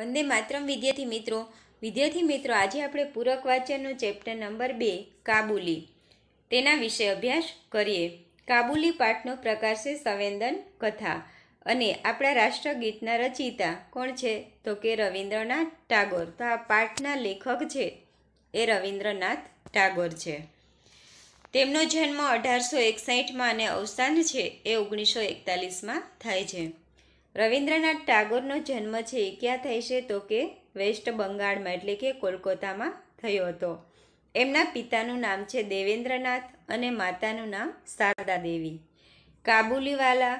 વંદે માતરમ વિદ્યાર્થી મિત્રો વિદ્યાર્થી મિત્રો આજે આપણે પૂરક વાંચનનો ચેપ્ટર નંબર બે કાબુલી તેના વિશે અભ્યાસ કરીએ કાબુલી પાઠનો પ્રકાર છે સંવેદન કથા અને આપણા રાષ્ટ્રગીતના રચયિતા કોણ છે તો કે રવિન્દ્રનાથ ટાગોર તો આ પાઠના લેખક છે એ રવિન્દ્રનાથ ટાગોર છે તેમનો જન્મ અઢારસો એકસાઠમાં અને અવસાન છે એ ઓગણીસો એકતાલીસમાં થાય છે રવિન્દ્રનાથ ટાગોરનો જન્મ છે એ ક્યાં થઈ છે તો કે વેસ્ટ બંગાળમાં એટલે કે કોલકાતામાં થયો હતો એમના પિતાનું નામ છે દેવેન્દ્રનાથ અને માતાનું નામ શારદા દેવી કાબુલીવાલા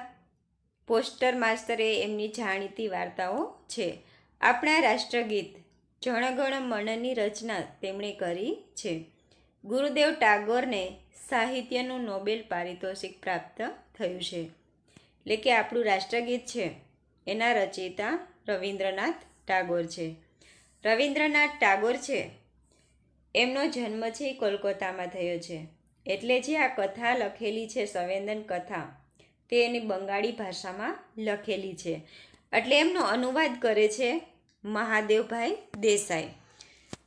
પોસ્ટર માસ્તરે એમની જાણીતી વાર્તાઓ છે આપણા રાષ્ટ્રગીત જણગણ મણની રચના તેમણે કરી છે ગુરુદેવ ટાગોરને સાહિત્યનું નોબેલ પારિતોષિક પ્રાપ્ત થયું છે એટલે કે આપણું રાષ્ટ્રગીત છે એના રચયિતા રવિન્દ્રનાથ ટાગોર છે રવિન્દ્રનાથ ટાગોર છે એમનો જન્મ છે કોલકાતામાં થયો છે એટલે જે આ કથા લખેલી છે સંવેદન કથા તે એની બંગાળી ભાષામાં લખેલી છે એટલે એમનો અનુવાદ કરે છે મહાદેવભાઈ દેસાઈ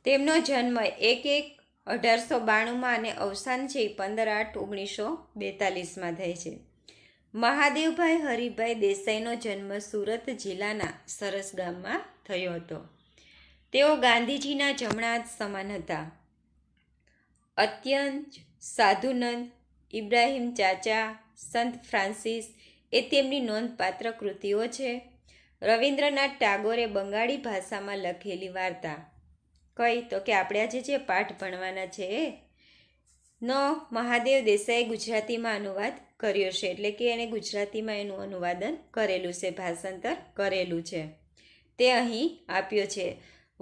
તેમનો જન્મ એક એક અઢારસો બાણુંમાં અને અવસાન છે પંદર આઠ ઓગણીસો બેતાલીસમાં થાય છે મહાદેવભાઈ હરિભાઈ દેસાઈનો જન્મ સુરત જિલ્લાના સરસ ગામમાં થયો હતો તેઓ ગાંધીજીના જમણા હાથ સમાન હતા અત્યંત સાધુનંદ ઇબ્રાહિમ ચાચા સંત ફ્રાન્સિસ એ તેમની નોંધપાત્ર કૃતિઓ છે રવિન્દ્રનાથ ટાગોરે બંગાળી ભાષામાં લખેલી વાર્તા કઈ તો કે આપણે આજે જે પાઠ ભણવાના છે એ નો મહાદેવ દેસાઈ ગુજરાતીમાં અનુવાદ કર્યો છે એટલે કે એણે ગુજરાતીમાં એનું અનુવાદન કરેલું છે ભાષાંતર કરેલું છે તે અહીં આપ્યો છે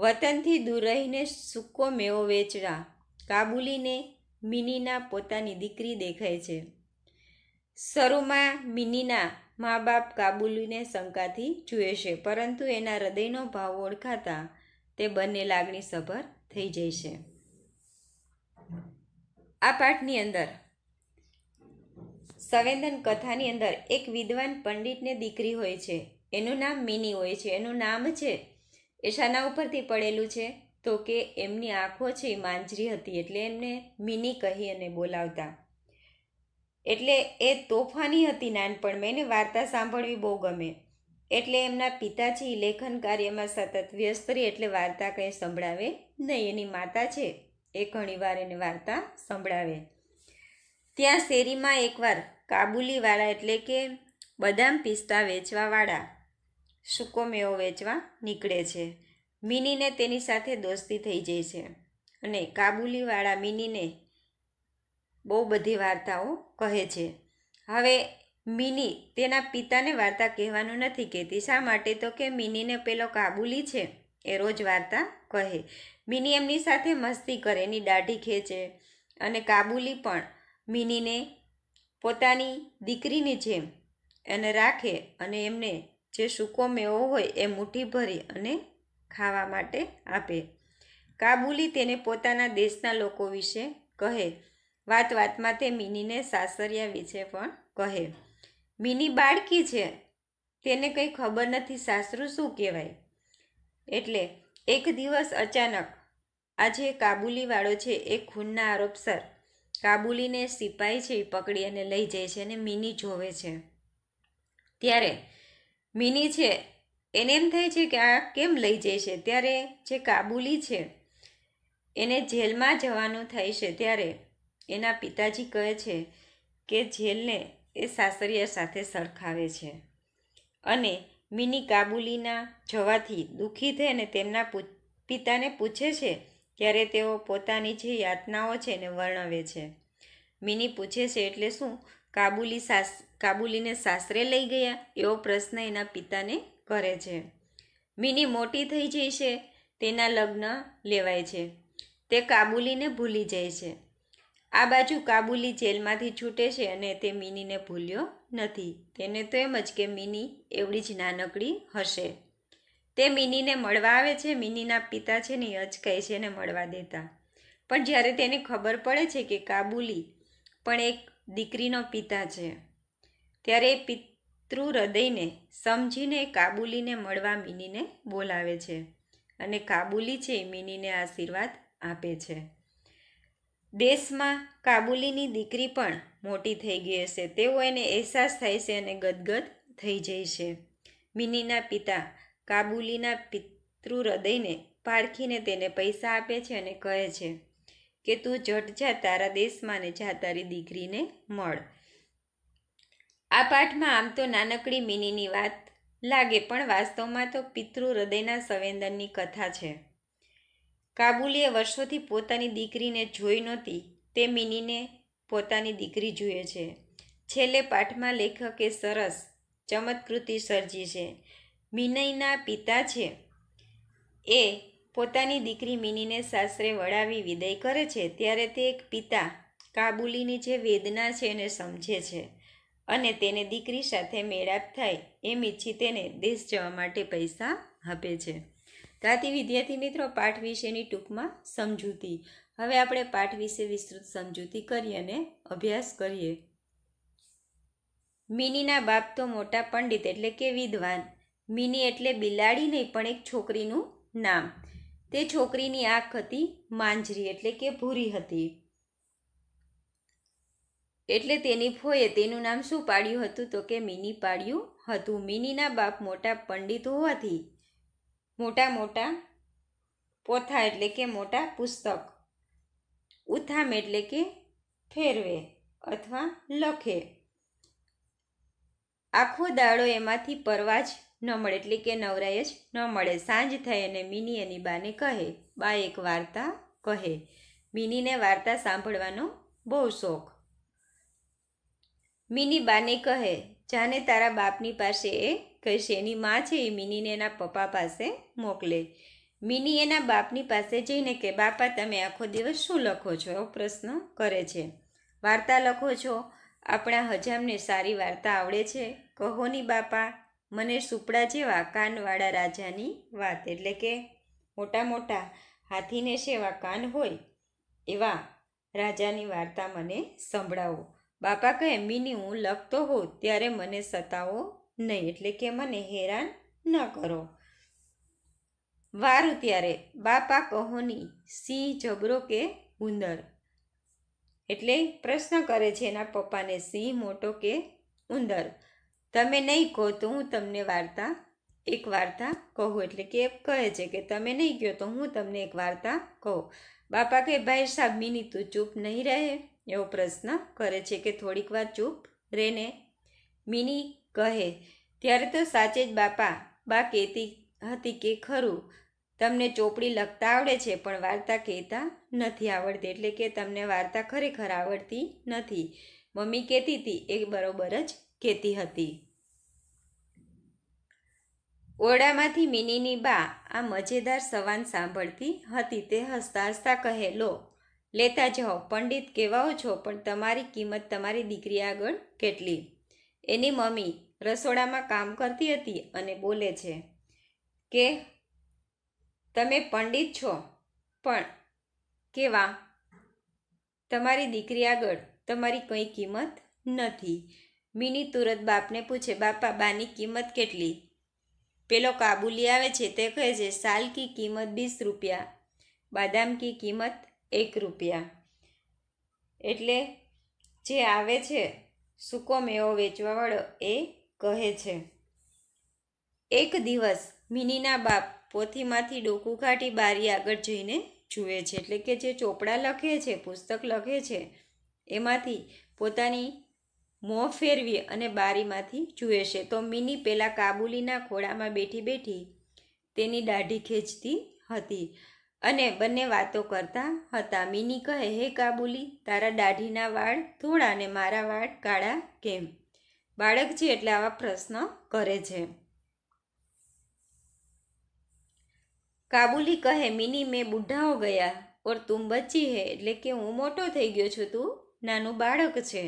વતનથી દૂર રહીને સૂકો મેવો વેચડા કાબુલીને મિનીના પોતાની દીકરી દેખાય છે શરૂમાં મિનીના મા બાપ કાબુલીને શંકાથી જુએ છે પરંતુ એના હૃદયનો ભાવ ઓળખાતા તે બંને લાગણી સભર થઈ જાય છે આ પાઠની અંદર સંવેદન કથાની અંદર એક વિદ્વાન પંડિતને દીકરી હોય છે એનું નામ મિની હોય છે એનું નામ છે એ શાના ઉપરથી પડેલું છે તો કે એમની આંખો છે એ માંજરી હતી એટલે એમને મિની કહી અને બોલાવતા એટલે એ તોફાની હતી નાનપણમાં એને વાર્તા સાંભળવી બહુ ગમે એટલે એમના પિતા છે લેખન કાર્યમાં સતત વ્યસ્ત રહે એટલે વાર્તા કંઈ સંભળાવે નહીં એની માતા છે એ ઘણીવાર એને વાર્તા સંભળાવે ત્યાં શેરીમાં એકવાર કાબુલીવાળા એટલે કે બદામ પિસ્તા વેચવાવાળા સૂકો મેવો વેચવા નીકળે છે મિનીને તેની સાથે દોસ્તી થઈ જાય છે અને કાબુલીવાળા મિનીને બહુ બધી વાર્તાઓ કહે છે હવે મિની તેના પિતાને વાર્તા કહેવાનું નથી કહેતી શા માટે તો કે મિનીને પેલો કાબુલી છે એ રોજ વાર્તા કહે મિની એમની સાથે મસ્તી કરે એની દાઢી ખેંચે અને કાબુલી પણ મિનીને પોતાની દીકરીની જેમ એને રાખે અને એમને જે સૂકો મેવો હોય એ મુઠ્ઠી ભરી અને ખાવા માટે આપે કાબુલી તેને પોતાના દેશના લોકો વિશે કહે વાત વાતમાં તે મિનીને સાસરિયા વિશે પણ કહે મિની બાળકી છે તેને કંઈ ખબર નથી સાસરું શું કહેવાય એટલે એક દિવસ અચાનક આજે કાબુલીવાળો છે એ ખૂનના આરોપસર કાબુલીને સિપાઈ છે એ પકડી અને લઈ જાય છે અને મિની જોવે છે ત્યારે મિની છે એને એમ થાય છે કે આ કેમ લઈ જાય છે ત્યારે જે કાબુલી છે એને જેલમાં જવાનું થાય છે ત્યારે એના પિતાજી કહે છે કે જેલને એ સાસરિયા સાથે સરખાવે છે અને મિની કાબુલીના જવાથી દુઃખી થઈને તેમના પિતાને પૂછે છે ત્યારે તેઓ પોતાની જે યાતનાઓ છે એને વર્ણવે છે મિની પૂછે છે એટલે શું કાબુલી સાસ કાબુલીને સાસરે લઈ ગયા એવો પ્રશ્ન એના પિતાને કરે છે મિની મોટી થઈ જાય છે તેના લગ્ન લેવાય છે તે કાબુલીને ભૂલી જાય છે આ બાજુ કાબુલી જેલમાંથી છૂટે છે અને તે મિનીને ભૂલ્યો નથી તેને તો એમ જ કે મિની એવડી જ નાનકડી હશે તે મિનીને મળવા આવે છે મિનીના પિતા છે ને કહે છે ને મળવા દેતા પણ જ્યારે તેને ખબર પડે છે કે કાબુલી પણ એક દીકરીનો પિતા છે ત્યારે એ પિતૃ હૃદયને સમજીને કાબુલીને મળવા મિનીને બોલાવે છે અને કાબુલી છે એ મિનીને આશીર્વાદ આપે છે દેશમાં કાબુલીની દીકરી પણ મોટી થઈ ગઈ હશે તેઓ એને અહેસાસ થાય છે અને ગદગદ થઈ જાય છે મિનીના પિતા કાબુલીના પિતૃહૃદયને પારખીને તેને પૈસા આપે છે અને કહે છે કે તું જટ જા તારા દેશમાં ને જા તારી દીકરીને મળ આ પાઠમાં આમ તો નાનકડી મિનીની વાત લાગે પણ વાસ્તવમાં તો પિતૃ હૃદયના સંવેદનની કથા છે કાબુલીએ વર્ષોથી પોતાની દીકરીને જોઈ નહોતી તે મિનીને પોતાની દીકરી જુએ છે છેલ્લે પાઠમાં લેખકે સરસ ચમત્કૃતિ સર્જી છે મિનયના પિતા છે એ પોતાની દીકરી મિનીને સાસરે વળાવી વિદાય કરે છે ત્યારે તે એક પિતા કાબુલીની જે વેદના છે એને સમજે છે અને તેને દીકરી સાથે મેળાપ થાય એમ ઈચ્છી તેને દેશ જવા માટે પૈસા આપે છે ગાતી વિદ્યાર્થી મિત્રો પાઠ વિશેની ટૂંકમાં સમજૂતી હવે આપણે પાઠ વિશે વિસ્તૃત સમજૂતી કરી અને અભ્યાસ કરીએ મિનીના બાપ તો મોટા પંડિત એટલે કે વિદ્વાન મિની એટલે બિલાડી નહીં પણ એક છોકરીનું નામ તે છોકરીની આંખ હતી માંજરી એટલે કે ભૂરી હતી એટલે તેની ફોએ તેનું નામ શું પાડ્યું હતું તો કે મિની પાડ્યું હતું મિનીના બાપ મોટા પંડિત હોવાથી મોટા મોટા પોથા એટલે કે મોટા પુસ્તક ઉથામ એટલે કે ફેરવે અથવા લખે આખો દાડો એમાંથી પરવા જ ન મળે એટલે કે નવરાય જ ન મળે સાંજ થઈ અને મિની એની બાને કહે બા એક વાર્તા કહે મિનીને વાર્તા સાંભળવાનો બહુ શોખ મિની બાને કહે જાને તારા બાપની પાસે એ કે શેની માં છે એ મિનીને એના પપ્પા પાસે મોકલે મિની એના બાપની પાસે જઈને કે બાપા તમે આખો દિવસ શું લખો છો એવો પ્રશ્ન કરે છે વાર્તા લખો છો આપણા હજામને સારી વાર્તા આવડે છે કહો ની બાપા મને સુપડા જેવા કાનવાળા રાજાની વાત એટલે કે મોટા મોટા હાથીને સેવા કાન હોય એવા રાજાની વાર્તા મને સંભળાવો બાપા કહે મિની હું લખતો હોઉં ત્યારે મને સતાવો નહીં એટલે કે મને હેરાન ન કરો વારું ત્યારે બાપા કહોની સિંહ જબરો કે ઉંદર એટલે પ્રશ્ન કરે છે એના પપ્પાને સિંહ મોટો કે ઉંદર તમે નહીં કહો તો હું તમને વાર્તા એક વાર્તા કહું એટલે કે કહે છે કે તમે નહીં કહો તો હું તમને એક વાર્તા કહું બાપા કે ભાઈ સાહેબ મિની તું ચૂપ નહીં રહે એવો પ્રશ્ન કરે છે કે થોડીક વાર ચૂપ રહેને મિની કહે ત્યારે તો સાચે જ બાપા બા કહેતી હતી કે ખરું તમને ચોપડી લખતા આવડે છે પણ વાર્તા કહેતા નથી આવડતી એટલે કે તમને વાર્તા ખરેખર આવડતી નથી મમ્મી કહેતી હતી એ બરોબર જ કહેતી હતી ઓરડામાંથી મિનીની બા આ મજેદાર સવાન સાંભળતી હતી તે હસતા હસતા કહે લો લેતા જાઓ પંડિત કહેવાઓ છો પણ તમારી કિંમત તમારી દીકરી આગળ કેટલી એની મમ્મી રસોડામાં કામ કરતી હતી અને બોલે છે કે તમે પંડિત છો પણ કેવા તમારી દીકરી આગળ તમારી કંઈ કિંમત નથી મિની તુરત બાપને પૂછે બાપા બાની કિંમત કેટલી પેલો કાબુલી આવે છે તે કહે છે સાલ કી કિંમત વીસ રૂપિયા બાદામ કી કિંમત એક રૂપિયા એટલે જે આવે છે સૂકો મેવો વેચવાવાળો એ કહે છે એક દિવસ મિનીના બાપ પોથીમાંથી ડોકું કાઢી બારી આગળ જઈને જુએ છે એટલે કે જે ચોપડા લખે છે પુસ્તક લખે છે એમાંથી પોતાની મોં ફેરવી અને બારીમાંથી જુએ છે તો મિની પહેલાં કાબુલીના ખોળામાં બેઠી બેઠી તેની દાઢી ખેંચતી હતી અને બંને વાતો કરતા હતા મિની કહે હે કાબુલી તારા દાઢીના વાળ થોડા અને મારા વાળ કાળા કેમ બાળકજી એટલે આવા પ્રશ્ન કરે છે કાબુલી કહે મિની મેં બુઢાઓ ગયા ઓર તું બચી હે એટલે કે હું મોટો થઈ ગયો છું તું નાનું બાળક છે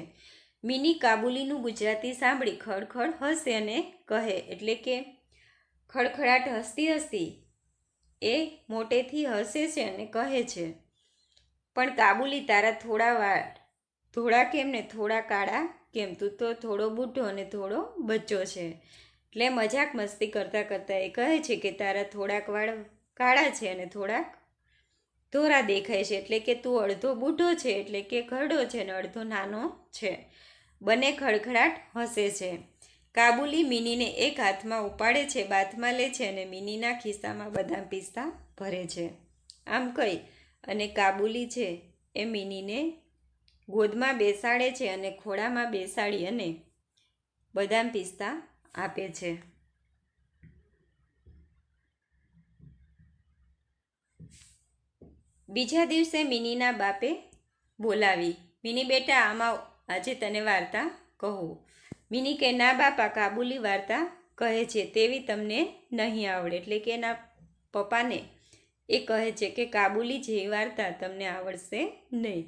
મિની કાબુલીનું ગુજરાતી સાંભળી ખડખડ હસે અને કહે એટલે કે ખડખડાટ હસતી હસતી એ મોટેથી હસે છે અને કહે છે પણ કાબુલી તારા થોડા વાર ધોળા કેમ ને થોડા કાળા કેમ તું તો થોડો બુઢો અને થોડો બચ્ચો છે એટલે મજાક મસ્તી કરતાં કરતાં એ કહે છે કે તારા થોડાક વાળ કાળા છે અને થોડાક ધોરા દેખાય છે એટલે કે તું અડધો બુઢો છે એટલે કે ઘરડો છે અને અડધો નાનો છે બંને ખડખડાટ હસે છે કાબુલી મિનીને એક હાથમાં ઉપાડે છે બાથમાં લે છે અને મિનીના ખિસ્સામાં બદામ પિસ્તા ભરે છે આમ કહી અને કાબુલી છે એ મિનીને ગોદમાં બેસાડે છે અને ખોળામાં બેસાડી અને બદામ પિસ્તા આપે છે બીજા દિવસે મિનીના બાપે બોલાવી મિની બેટા આમાં આજે તને વાર્તા કહું મિની કે ના બાપા કાબુલી વાર્તા કહે છે તેવી તમને નહીં આવડે એટલે કે એના પપ્પાને એ કહે છે કે કાબુલી જેવી વાર્તા તમને આવડશે નહીં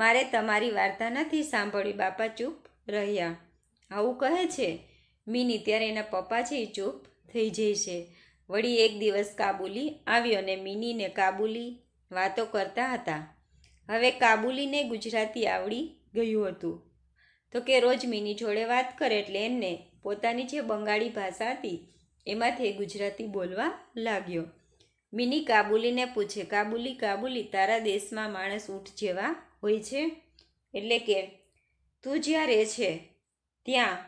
મારે તમારી વાર્તા નથી સાંભળી બાપા ચૂપ રહ્યા આવું કહે છે મિની ત્યારે એના પપ્પા છે એ ચૂપ થઈ જાય છે વળી એક દિવસ કાબુલી આવ્યો અને મિનીને કાબુલી વાતો કરતા હતા હવે કાબુલીને ગુજરાતી આવડી ગયું હતું તો કે રોજ મીની જોડે વાત કરે એટલે એમને પોતાની જે બંગાળી ભાષા હતી એમાંથી ગુજરાતી બોલવા લાગ્યો મિની કાબુલીને પૂછે કાબુલી કાબુલી તારા દેશમાં માણસ ઊંટ જેવા હોય છે એટલે કે તું જ્યાં રહે છે ત્યાં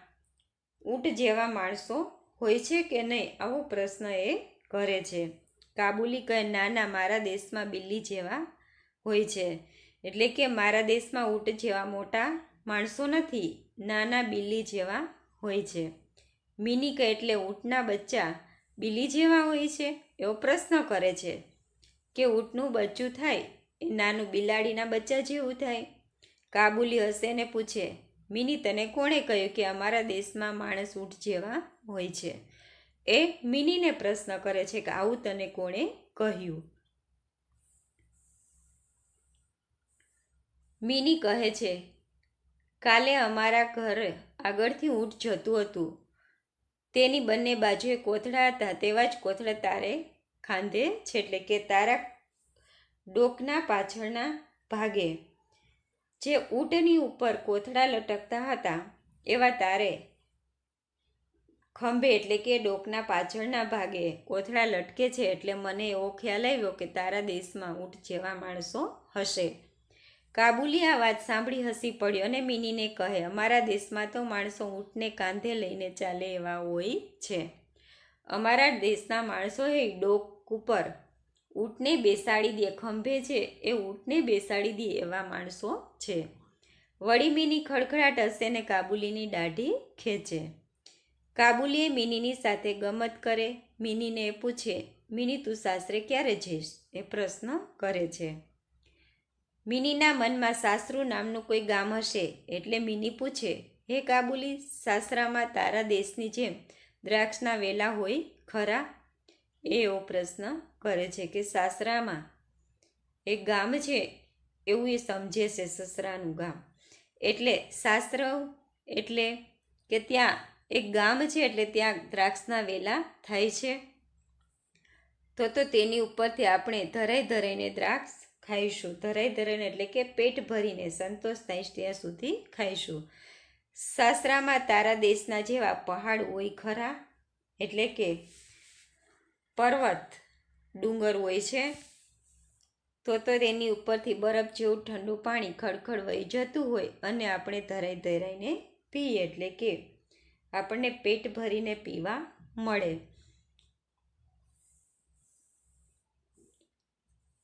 ઊંટ જેવા માણસો હોય છે કે નહીં આવો પ્રશ્ન એ કરે છે કાબુલી કહે ના ના મારા દેશમાં બિલ્લી જેવા હોય છે એટલે કે મારા દેશમાં ઊંટ જેવા મોટા માણસો નથી નાના બિલ્લી જેવા હોય છે મિનિકા એટલે ઊંટના બચ્ચા બિલ્લી જેવા હોય છે એવો પ્રશ્ન કરે છે કે ઊંટનું બચ્ચું થાય એ નાનું બિલાડીના બચ્ચા જેવું થાય કાબુલી હસેને પૂછે મિની તને કોણે કહ્યું કે અમારા દેશમાં માણસ ઊંટ જેવા હોય છે એ મિનીને પ્રશ્ન કરે છે કે આવું તને કોણે કહ્યું મિની કહે છે કાલે અમારા ઘરે આગળથી ઊંટ જતું હતું તેની બંને બાજુએ કોથળા હતા તેવા જ કોથળા તારે ખાંધે છે એટલે કે તારા ડોકના પાછળના ભાગે જે ઊંટની ઉપર કોથળા લટકતા હતા એવા તારે ખંભે એટલે કે ડોકના પાછળના ભાગે કોથળા લટકે છે એટલે મને એવો ખ્યાલ આવ્યો કે તારા દેશમાં ઊંટ જેવા માણસો હશે કાબુલી આ વાત સાંભળી હસી પડ્યો અને મિનીને કહે અમારા દેશમાં તો માણસો ઊંટને કાંધે લઈને ચાલે એવા હોય છે અમારા દેશના માણસોએ ડોક ઉપર ઊંટને બેસાડી દે ખંભે છે એ ઊંટને બેસાડી દે એવા માણસો છે વળી મિની ખડખડાટ હશે ને કાબુલીની દાઢી ખેંચે કાબુલીએ મિનીની સાથે ગમત કરે મિનીને પૂછે મિની તું સાસરે ક્યારે જઈશ એ પ્રશ્ન કરે છે મિનીના મનમાં સાસરુ નામનું કોઈ ગામ હશે એટલે મિની પૂછે હે કાબુલી સાસરામાં તારા દેશની જેમ દ્રાક્ષના વેલા હોય ખરા એવો પ્રશ્ન કરે છે કે સાસરામાં એક ગામ છે એવું એ સમજે છે સસરાનું ગામ એટલે સાસર એટલે કે ત્યાં એક ગામ છે એટલે ત્યાં દ્રાક્ષના વેલા થાય છે તો તો તેની ઉપરથી આપણે ધરાઈ ધરાઈને દ્રાક્ષ ખાઈશું ધરાઈ ધરાઈને એટલે કે પેટ ભરીને સંતોષ થાય ત્યાં સુધી ખાઈશું સાસરામાં તારા દેશના જેવા પહાડ હોય ખરા એટલે કે પર્વત ડુંગર હોય છે તો તો તેની ઉપરથી બરફ જેવું ઠંડુ પાણી ખડખડ વહી જતું હોય અને આપણે ધરાઈ ધરાઈને પીએ એટલે કે આપણને પેટ ભરીને પીવા મળે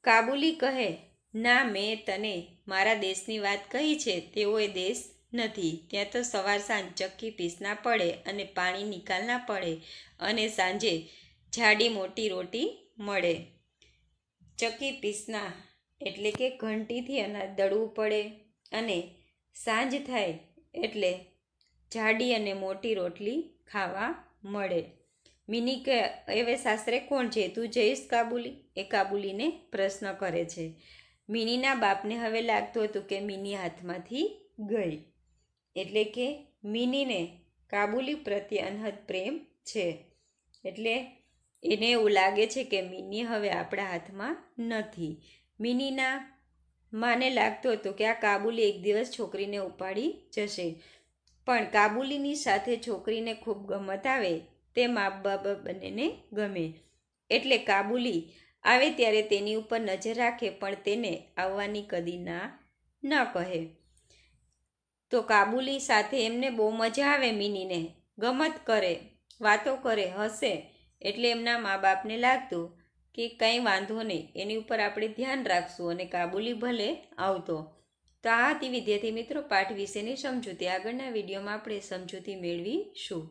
કાબુલી કહે ના મેં તને મારા દેશની વાત કહી છે તેવો એ દેશ નથી ત્યાં તો સવાર સાંજ ચક્કી પીસના પડે અને પાણી નિકાલના પડે અને સાંજે જાડી મોટી રોટી મળે ચક્કી પીસના એટલે કે ઘંટીથી અનાજ દળવું પડે અને સાંજ થાય એટલે જાડી અને મોટી રોટલી ખાવા મળે મિની કે એવે સાસરે કોણ છે તું જઈશ કાબુલી એ કાબુલીને પ્રશ્ન કરે છે મિનીના બાપને હવે લાગતું હતું કે મિની હાથમાંથી ગઈ એટલે કે મિનીને કાબુલી પ્રત્યે અનહદ પ્રેમ છે એટલે એને એવું લાગે છે કે મિની હવે આપણા હાથમાં નથી મિનીના માને લાગતું હતું કે આ કાબુલી એક દિવસ છોકરીને ઉપાડી જશે પણ કાબુલીની સાથે છોકરીને ખૂબ ગમત આવે તે મા બાપ બંનેને ગમે એટલે કાબુલી આવે ત્યારે તેની ઉપર નજર રાખે પણ તેને આવવાની કદી ના ન કહે તો કાબુલી સાથે એમને બહુ મજા આવે મિનીને ગમત કરે વાતો કરે હસે એટલે એમના મા બાપને લાગતું કે કંઈ વાંધો નહીં એની ઉપર આપણે ધ્યાન રાખશું અને કાબુલી ભલે આવતો તો આ હતી વિદ્યાર્થી મિત્રો પાઠ વિશેની સમજૂતી આગળના વિડીયોમાં આપણે સમજૂતી મેળવીશું